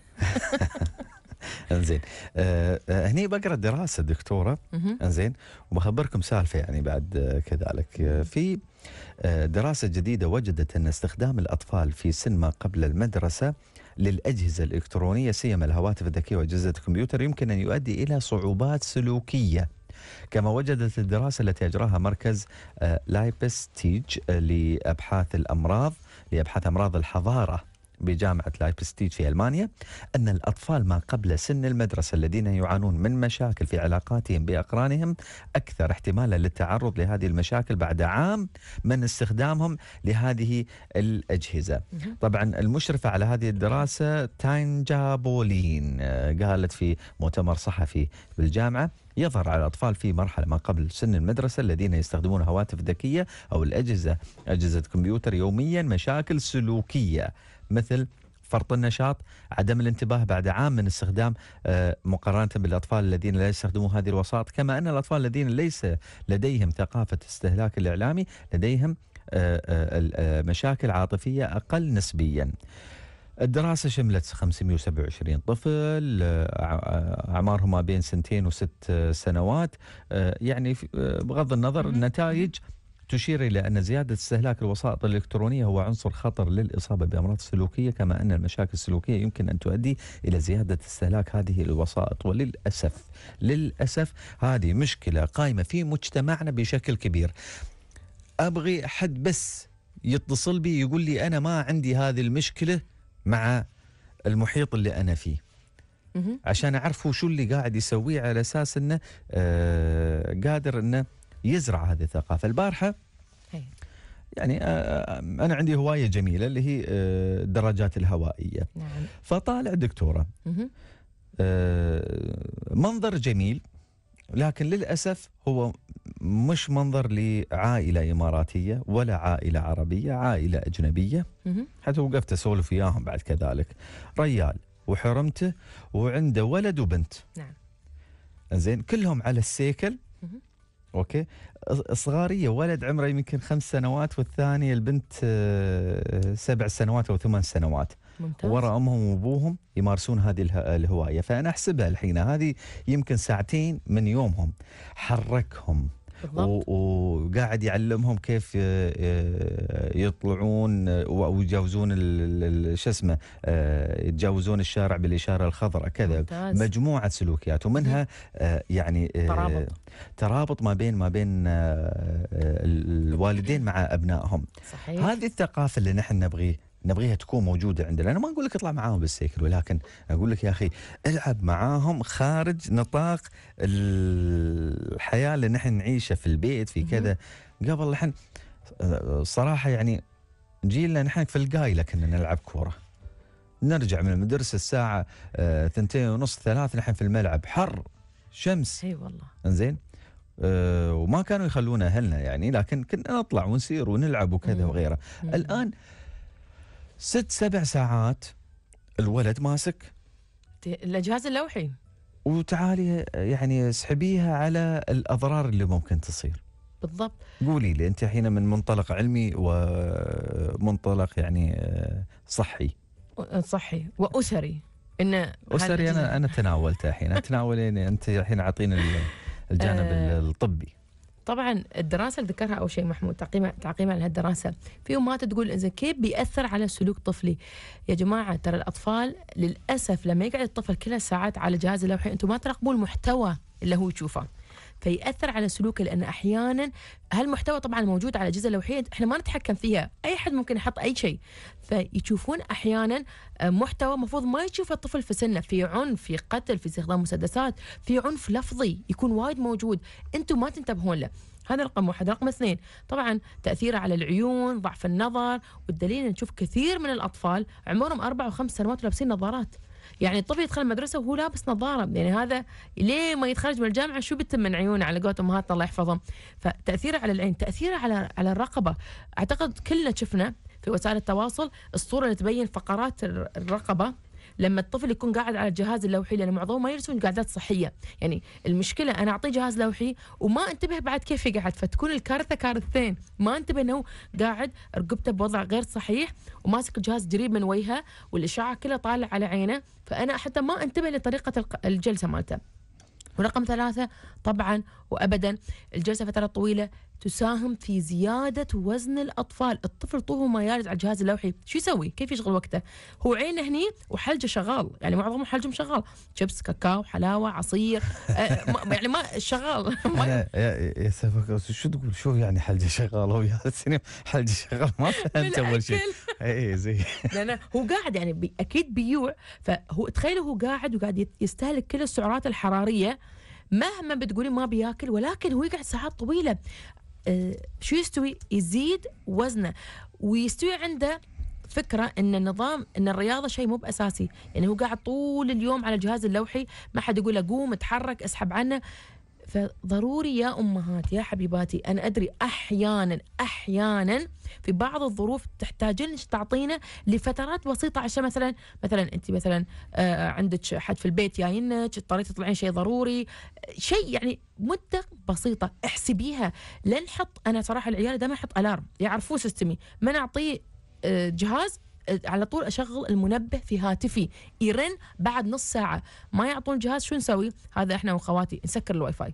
انزين آه،, آه هني بقرا دراسه دكتوره انزين وبخبركم سالفه يعني بعد كذلك في آه، دراسه جديده وجدت ان استخدام الاطفال في سن ما قبل المدرسه للأجهزة الإلكترونية سيما الهواتف الذكية وأجهزة الكمبيوتر يمكن أن يؤدي إلى صعوبات سلوكية كما وجدت الدراسة التي أجراها مركز آه، لايبستيج آه، لأبحاث الأمراض لأبحاث أمراض الحضارة بجامعة لايبستيج في ألمانيا أن الأطفال ما قبل سن المدرسة الذين يعانون من مشاكل في علاقاتهم بأقرانهم أكثر احتمالا للتعرض لهذه المشاكل بعد عام من استخدامهم لهذه الأجهزة طبعا المشرفة على هذه الدراسة تانجا بولين آه، قالت في مؤتمر صحفي بالجامعة يظهر على الأطفال في مرحلة ما قبل سن المدرسة الذين يستخدمون هواتف ذكية أو الأجهزة أجهزة كمبيوتر يوميا مشاكل سلوكية مثل فرط النشاط عدم الانتباه بعد عام من استخدام آه، مقارنة بالأطفال الذين لا يستخدمون هذه الوساط كما أن الأطفال الذين ليس لديهم ثقافة استهلاك الإعلامي لديهم آه، آه، مشاكل عاطفية أقل نسبياً الدراسة شملت 527 طفل أعمارهم ما بين سنتين وست سنوات يعني بغض النظر النتائج تشير إلى أن زيادة استهلاك الوسائط الإلكترونية هو عنصر خطر للإصابة بأمراض سلوكية كما أن المشاكل السلوكية يمكن أن تؤدي إلى زيادة استهلاك هذه الوسائط وللأسف للأسف هذه مشكلة قائمة في مجتمعنا بشكل كبير أبغي حد بس يتصل بي يقول لي أنا ما عندي هذه المشكلة مع المحيط اللي أنا فيه عشان أعرفه شو اللي قاعد يسويه على اساس انه آه قادر انه يزرع هذه الثقافه البارحه يعني آه، آه، انا عندي هوايه جميله اللي هي آه، الدراجات الهوائيه نعم. فطالع دكتوره منظر جميل لكن للاسف هو مش منظر لعائله اماراتيه ولا عائله عربيه عائله اجنبيه حتى وقفت اسولف وياهم بعد كذلك ريال وحرمته وعنده ولد وبنت نعم زين كلهم على السيكل اوكي صغاريه ولد عمره يمكن خمس سنوات والثانيه البنت آه، سبع سنوات او ثمان سنوات ممتاز. ورا امهم وابوهم يمارسون هذه الهوايه فانا احسبها الحين هذه يمكن ساعتين من يومهم حركهم وقاعد يعلمهم كيف آه، آه، يطلعون آه، او شو اسمه يتجاوزون الشارع بالاشاره الخضراء كذا ممتاز. مجموعه سلوكيات ومنها يعني ترابط ترابط ما بين ما بين الوالدين مع ابنائهم صحيح. هذه الثقافه اللي نحن نبغيه نبغيها تكون موجوده عندنا، انا ما اقول لك اطلع معاهم بالسيكل ولكن اقول لك يا اخي العب معاهم خارج نطاق الحياه اللي نحن نعيشها في البيت في كذا قبل نحن صراحه يعني جيلنا نحن في القايله كنا نلعب كوره نرجع من المدرسه الساعه آه، ثنتين ونص ثلاث نحن في الملعب حر شمس اي والله انزين أه وما كانوا يخلونا اهلنا يعني لكن كنا نطلع ونسير ونلعب وكذا وغيره الان ست سبع ساعات الولد ماسك الجهاز اللوحي وتعالي يعني اسحبيها على الاضرار اللي ممكن تصير بالضبط قولي لي انت الحين من منطلق علمي ومنطلق يعني آه، صحي آه، صحي واسري ان اسري انا انا تناولته الحين اتناول انت الحين اعطيني الجانب [LAUGHS] آه. الطبي طبعا الدراسه اللي ذكرها اول شيء محمود تعقيم تعقيم على هالدراسه في امهات تقول اذا كيف بياثر على سلوك طفلي يا جماعه ترى الاطفال للاسف لما يقعد الطفل كل الساعات على جهاز اللوحي انتم ما تراقبون المحتوى اللي هو يشوفه فيأثر على سلوكه لأن أحيانا هالمحتوى طبعا موجود على الأجهزة اللوحية احنا ما نتحكم فيها أي حد ممكن يحط أي شيء فيشوفون أحيانا آه، محتوى مفروض ما يشوفه الطفل في سنه في عنف في قتل في استخدام مسدسات في عنف لفظي يكون وايد موجود أنتم ما تنتبهون له هذا رقم واحد رقم اثنين طبعا تأثيره على العيون ضعف النظر والدليل نشوف كثير من الأطفال عمرهم أربع وخمس سنوات لابسين نظارات يعني الطفل يدخل المدرسه وهو لابس نظاره يعني هذا ليه ما يتخرج من الجامعه شو بتم من عيونه على قولة امهاتنا الله يحفظهم فتاثيره على العين تاثيره على على الرقبه اعتقد كلنا شفنا في وسائل التواصل الصوره اللي تبين فقرات الرقبه لما الطفل يكون قاعد على الجهاز اللوحي لان معظمهم ما يرسمون قعدات صحيه يعني المشكله انا اعطيه جهاز لوحي وما انتبه بعد كيف يقعد فتكون الكارثه كارثتين ما انتبه انه قاعد رقبته بوضع غير صحيح وماسك الجهاز قريب من وجهه والاشعاع كله طالع على عينه فانا حتى ما انتبه لطريقه الجلسه مالته ورقم ثلاثة طبعا وأبدا الجلسة فترة طويلة تساهم في زيادة وزن الأطفال الطفل طول ما يارد على الجهاز اللوحي شو يسوي كيف يشغل وقته هو عينه هني وحلجه شغال يعني معظمهم حلجهم شغال شيبس كاكاو حلاوة عصير [LAUGHS] أه، يعني ما شغال [LAUGHS] يا سفك شو تقول شو يعني حلجه شغال هو السينما حلجه شغال ما فهمت أول شيء اي زي لأنه هو قاعد يعني بي أكيد بيوع فهو تخيلوا هو قاعد وقاعد يستهلك كل السعرات الحرارية مهما بتقولي ما بياكل ولكن هو يقعد ساعات طويله آه، شو يستوي يزيد وزنه ويستوي عنده فكره ان النظام ان الرياضه شيء مو باساسي يعني هو قاعد طول اليوم على الجهاز اللوحي ما حد يقول له قوم اتحرك اسحب عنه فضروري يا امهات يا حبيباتي انا ادري احيانا احيانا في بعض الظروف تحتاجين تعطينا لفترات بسيطه عشان مثلا مثلا انت مثلا آه، عندك حد في البيت جاينك اضطريتي تطلعين شيء ضروري شيء يعني مده بسيطه احسبيها لا نحط انا صراحه العيال دائما احط الارم يعرفوه سيستمي ما نعطيه آه، جهاز على طول اشغل المنبه في هاتفي يرن بعد نص ساعه ما يعطون الجهاز شو نسوي هذا احنا واخواتي نسكر الواي فاي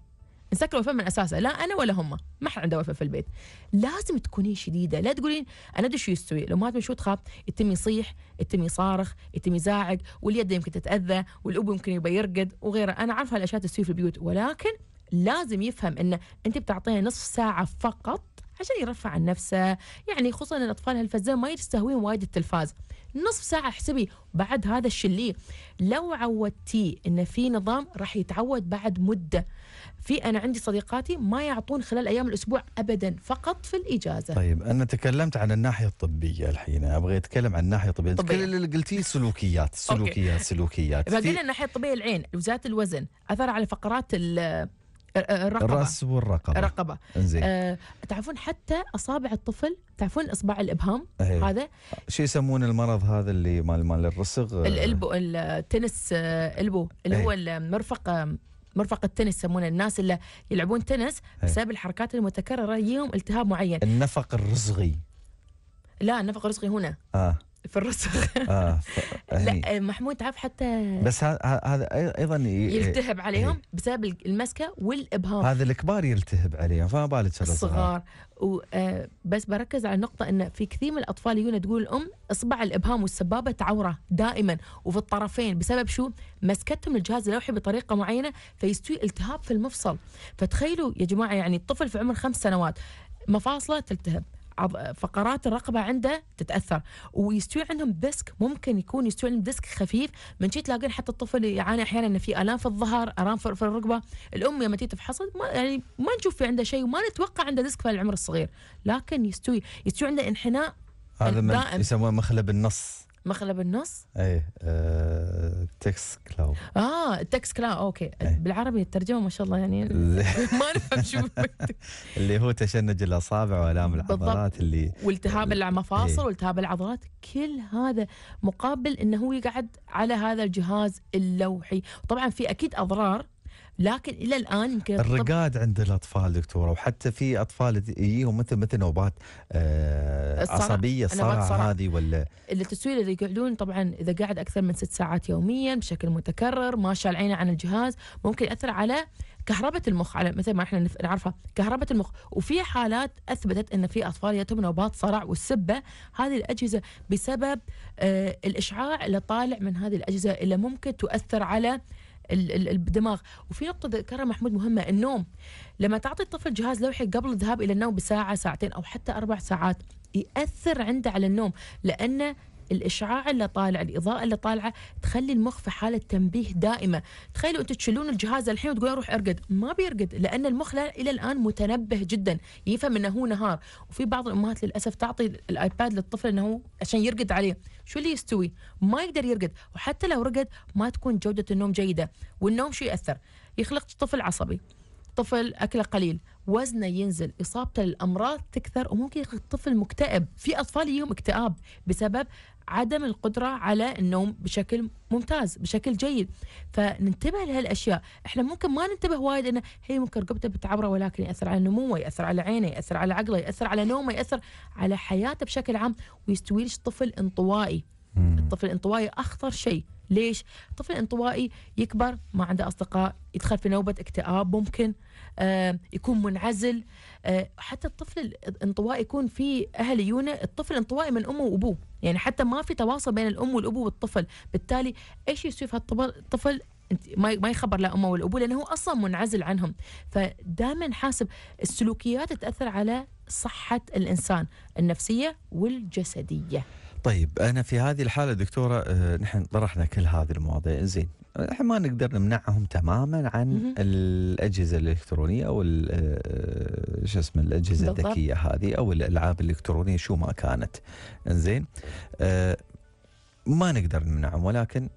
نسكر الواي فاي من اساسه لا انا ولا هم ما حد عنده واي فاي في البيت لازم تكونين شديده لا تقولين انا ادري شو يستوي لو ما الامهات شو تخاف يتم يصيح يتم يصارخ يتم يزاعق واليد يمكن تتاذى والاب يمكن يبى يرقد وغيره انا عارفه هالاشياء تستوي في البيوت ولكن لازم يفهم ان انت بتعطيها نصف ساعه فقط عشان يرفع عن نفسه يعني خصوصا الاطفال هالفزان ما يستهوين وايد التلفاز نصف ساعة احسبي بعد هذا الشلي لو عودتي ان في نظام راح يتعود بعد مدة في انا عندي صديقاتي ما يعطون خلال ايام الاسبوع ابدا فقط في الاجازة طيب انا تكلمت عن الناحية الطبية الحين ابغى اتكلم عن الناحية الطبية كل اللي قلتيه سلوكيات سلوكيات سلوكيات قلنا الناحية الطبية العين وزات الوزن اثر على فقرات ال آه، آه، الرقبه الراس والرقبه الرقبه انزين آه تعرفون حتى اصابع الطفل تعرفون اصبع الابهام أيه. هذا شو يسمون المرض هذا اللي مال مال الرسغ الالبو التنس آه، البو اللي أيه. هو المرفق مرفق التنس يسمونه الناس اللي يلعبون تنس إيه. بسبب الحركات المتكرره يجيهم التهاب معين النفق الرسغي لا النفق الرسغي هنا آه. في الرسخ آه [LAUGHS] لا يعني آه، محمود تعرف حتى بس هذا ايضا يلتهب إيه. عليهم بسبب المسكه والابهام هذا الكبار يلتهب عليهم فما بالك الصغار الصغار آه، بس بركز على نقطه ان في كثير من الاطفال يجون تقول الام اصبع الابهام والسبابه تعوره دائما وفي الطرفين بسبب شو؟ مسكتهم الجهاز اللوحي بطريقه معينه فيستوي التهاب في المفصل فتخيلوا يا جماعه يعني الطفل في عمر خمس سنوات مفاصله تلتهب فقرات الرقبه عنده تتاثر ويستوي عندهم ديسك ممكن يكون يستوي عندهم ديسك خفيف من شيء تلاقين حتى الطفل يعاني احيانا انه في الام في الظهر الام في الركبه الام لما تيجي تفحص ما يعني ما نشوف في عنده شيء وما نتوقع عنده ديسك في العمر الصغير لكن يستوي يستوي عنده انحناء هذا يسمونه مخلب النص مقلب النص اي آه، تكس كلاو اه تكس كلاو اوكي أي. بالعربي الترجمه ما شاء الله يعني [LAUGHS] [LAUGHS] ما نفهم شو اللي هو تشنج الاصابع والام العضلات اللي والتهاب المفاصل إيه. والتهاب العضلات كل هذا مقابل انه هو يقعد على هذا الجهاز اللوحي طبعا في اكيد اضرار لكن الى الان يمكن الرقاد عند الاطفال دكتوره وحتى في اطفال يجيهم مثل مثل نوبات آه عصبيه الصرع هذه ولا التسويل اللي يقعدون طبعا اذا قعد اكثر من ست ساعات يوميا بشكل متكرر ما شال عينه عن الجهاز ممكن ياثر على كهربة المخ على مثل ما احنا نعرفها كهربة المخ وفي حالات اثبتت ان في اطفال يتم نوبات صرع والسبه هذه الاجهزه بسبب آه الاشعاع اللي طالع من هذه الاجهزه اللي ممكن تؤثر على الدماغ وفي نقطه ذكرها محمود مهمه النوم لما تعطي الطفل جهاز لوحي قبل الذهاب الى النوم بساعه ساعتين او حتى اربع ساعات ياثر عنده على النوم لانه الاشعاع اللي طالع الاضاءه اللي طالعه تخلي المخ في حاله تنبيه دائمه تخيلوا انتم تشيلون الجهاز الحين وتقولون روح ارقد ما بيرقد لان المخ الى الان متنبه جدا يفهم انه هو نهار وفي بعض الامهات للاسف تعطي الايباد للطفل انه عشان يرقد عليه شو اللي يستوي ما يقدر يرقد وحتى لو رقد ما تكون جوده النوم جيده والنوم شو ياثر يخلق طفل عصبي الطفل اكله قليل وزنه ينزل اصابته للامراض تكثر وممكن الطفل مكتئب في اطفال يجيهم اكتئاب بسبب عدم القدره على النوم بشكل ممتاز بشكل جيد فننتبه لهالاشياء احنا ممكن ما ننتبه وايد انه هي ممكن رقبته بتعبره ولكن ياثر على نموه ياثر على عينه ياثر على عقله ياثر على نومه ياثر على حياته بشكل عام ويستوي ليش طفل انطوائي الطفل الانطوائي اخطر شيء ليش الطفل الانطوائي يكبر ما عنده اصدقاء يدخل في نوبه اكتئاب ممكن آه، يكون منعزل آه، حتى الطفل الانطوائي يكون في اهل يونه الطفل انطوائي من امه وابوه يعني حتى ما في تواصل بين الام والابو والطفل بالتالي ايش يصير في الطفل ما يخبر لا امه ولا ابوه لانه هو اصلا منعزل عنهم فدائما حاسب السلوكيات تاثر على صحه الانسان النفسيه والجسديه طيب انا في هذه الحاله دكتوره آه، نحن طرحنا كل هذه المواضيع زين احنا ما نقدر نمنعهم تماما عن مم. الاجهزه الالكترونيه او آه، شو اسمه الاجهزه الذكيه هذه او الالعاب الالكترونيه شو ما كانت زين أه ما نقدر نمنعهم ولكن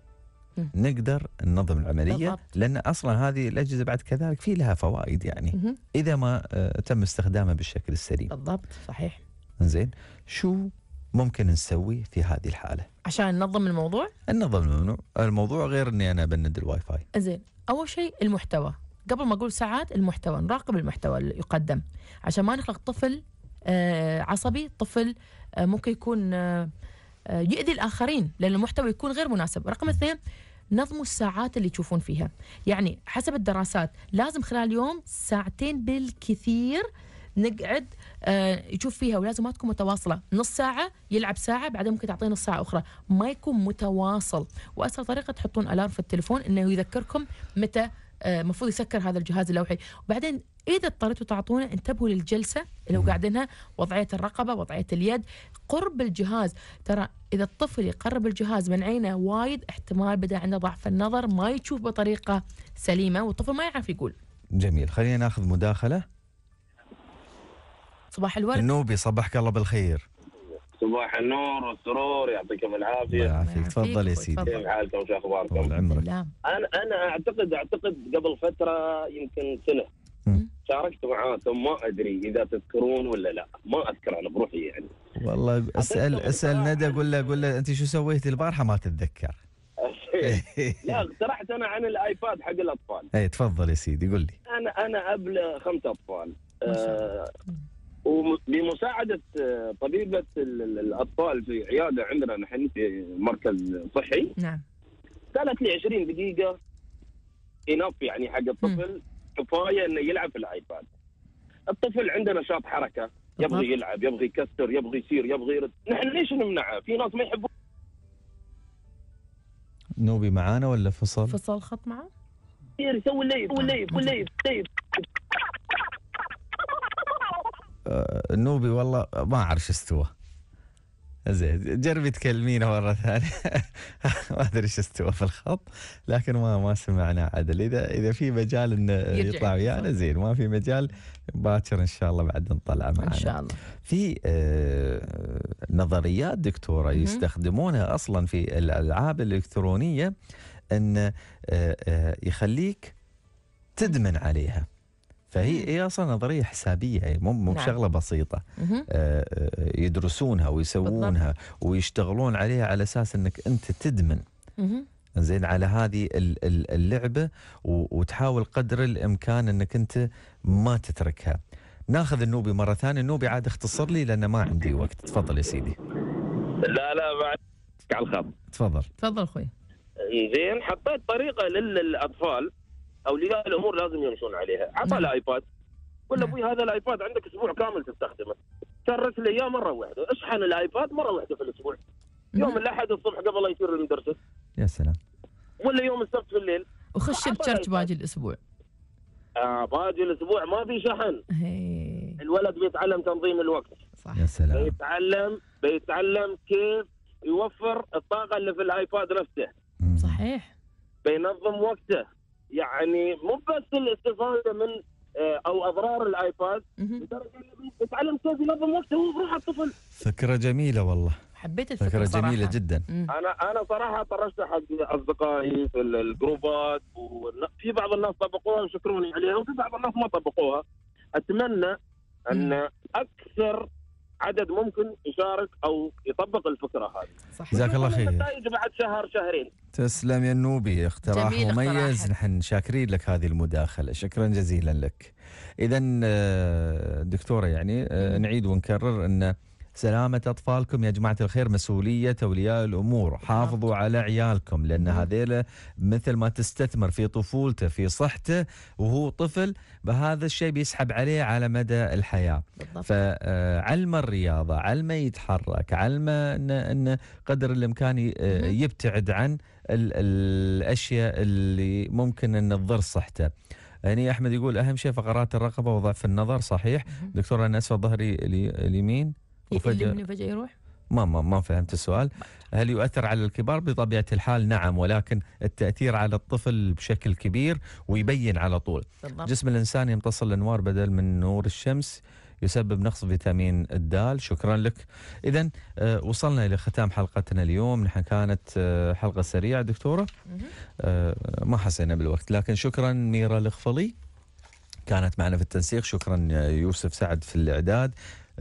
مم. نقدر ننظم العمليه بالضبط. لان اصلا هذه الاجهزه بعد كذلك في لها فوائد يعني مم. اذا ما آه، تم استخدامها بالشكل السليم بالضبط صحيح زين شو ممكن نسوي في هذه الحاله عشان ننظم الموضوع ننظم الموضوع غير اني انا بند الواي فاي زين اول شيء المحتوى قبل ما اقول ساعات المحتوى نراقب المحتوى اللي يقدم عشان ما نخلق طفل آه، عصبي طفل آه، ممكن يكون آه، يؤذي الاخرين لان المحتوى يكون غير مناسب رقم اثنين نظموا الساعات اللي تشوفون فيها يعني حسب الدراسات لازم خلال اليوم ساعتين بالكثير نقعد آه، يشوف فيها ولازم ما تكون متواصله نص ساعه يلعب ساعه بعدين ممكن تعطيه نص ساعه اخرى ما يكون متواصل واسهل طريقه تحطون الارم في التليفون انه يذكركم متى آه، المفروض يسكر هذا الجهاز اللوحي وبعدين اذا اضطريتوا تعطونه انتبهوا للجلسه لو قاعدينها وضعيه الرقبه وضعيه اليد قرب الجهاز ترى اذا الطفل يقرب الجهاز من عينه وايد احتمال بدا عنده ضعف النظر ما يشوف بطريقه سليمه والطفل ما يعرف يقول جميل خلينا ناخذ مداخله صباح الورد النوبي صبحك الله بالخير صباح النور والسرور يعطيكم العافيه يعافيك تفضل يا سيدي كيف حالكم وش اخباركم؟ طول عمرك انا انا اعتقد اعتقد قبل فتره يمكن سنه شاركت معاكم ما ادري اذا تذكرون ولا لا ما اذكر انا بروحي يعني والله اسال اسال ندى قول له قول له انت شو سويتي البارحه ما تتذكر [LAUGHS] لا اقترحت انا عن الايباد حق الاطفال اي تفضل يا سيدي قول لي انا انا ابله خمسه اطفال وبمساعدة آه، طبيبة الأطفال في عيادة عندنا نحن في مركز صحي نعم قالت لي 20 دقيقة انف يعني حق الطفل كفاية انه يلعب في الايباد الطفل عنده نشاط حركة يبغي يلعب يبغي يكسر يبغي يصير يبغي يرد نحن ليش نمنعه في ناس ما يحبون نوبي معانا ولا فصل؟ فصل خط معه؟ يسوي الليل يسوي الليل يسوي الليل النوبي آه، والله ما اعرف شو استوى زين جربي تكلمينه مره ثانيه [LAUGHS] ما ادري شو استوى في الخط لكن ما ما سمعنا عدل اذا اذا في مجال انه يطلع ويانا زين ما في مجال باكر ان شاء الله بعد نطلع معنا ان شاء الله في آه نظريات دكتوره يستخدمونها اصلا في الالعاب الالكترونيه ان آه آه يخليك تدمن عليها فهي هي اصلا نظريه حسابيه يعني مو مو نعم. شغله بسيطه آه،, آه يدرسونها ويسوونها بالضبط. ويشتغلون عليها على اساس انك انت تدمن زين على هذه اللعبه وتحاول قدر الامكان انك انت ما تتركها ناخذ النوبي مره ثانيه النوبي عاد اختصر لي لان ما عندي وقت تفضل يا سيدي لا لا بعد على الخط تفضل تفضل اخوي زين حطيت طريقه للاطفال اولياء الامور لازم يمشون عليها عطى نعم. الايباد ولا نعم. ابوي هذا الايباد عندك اسبوع كامل تستخدمه كرس لي اياه مره واحده اشحن الايباد مره واحده في الاسبوع نعم. يوم الاحد الصبح قبل لا يصير المدرسه يا سلام ولا يوم السبت في الليل وخش الشرج باقي الاسبوع آه باقي الاسبوع ما في شحن هي. الولد بيتعلم تنظيم الوقت صح يا سلام بيتعلم بيتعلم كيف يوفر الطاقه اللي في الايباد نفسه صحيح بينظم وقته يعني مو بس الاستفاده من آه، او اضرار الايباد لدرجه انه كيف ينظم وقته هو بروحه الطفل فكره جميله والله حبيت الفكره فكره صراحة. جميله جدا انا انا صراحه طرشت حق اصدقائي في الجروبات وفي بعض الناس طبقوها وشكروني عليها وفي بعض الناس ما طبقوها اتمنى ان اكثر عدد ممكن يشارك او يطبق الفكره هذه جزاك الله خير النتائج بعد شهر شهرين تسلم يا نوبي اقتراح مميز نحن شاكرين لك هذه المداخله شكرا جزيلا لك اذا آه، دكتوره يعني آه، نعيد ونكرر ان سلامة أطفالكم يا جماعة الخير مسؤولية أولياء الأمور حافظوا على عيالكم لأن هذيلا مثل ما تستثمر في طفولته في صحته وهو طفل بهذا الشيء بيسحب عليه على مدى الحياة بالضبط. فعلمه الرياضة علمه يتحرك علمه أنه قدر الإمكان يبتعد عن الأشياء اللي ممكن أن تضر صحته هني يعني احمد يقول اهم شيء فقرات الرقبه وضعف النظر صحيح دكتور انا أسفل ظهري اليمين وفجأة ابنه فجأة يروح؟ ما ما ما فهمت السؤال هل يؤثر على الكبار بطبيعه الحال نعم ولكن التاثير على الطفل بشكل كبير ويبين على طول بالضبط. جسم الانسان يمتص الانوار بدل من نور الشمس يسبب نقص فيتامين الدال شكرا لك اذا آه، وصلنا الى ختام حلقتنا اليوم نحن كانت آه، حلقه سريعه دكتوره آه، ما حسينا بالوقت لكن شكرا ميرا الخفلي كانت معنا في التنسيق شكرا يوسف سعد في الاعداد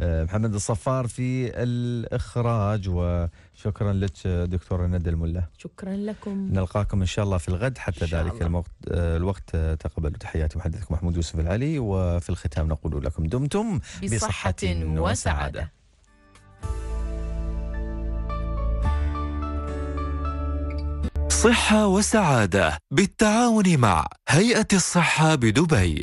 آه، محمد الصفار في الإخراج وشكرا لك دكتورة ندى الملا شكرا لكم نلقاكم إن شاء الله في الغد حتى ذلك آه، الوقت الوقت آه، تقبل تحياتي محدثكم محمود يوسف العلي وفي الختام نقول لكم دمتم بصحة, بصحة وسعادة, وسعادة. صحة وسعادة بالتعاون مع هيئة الصحة بدبي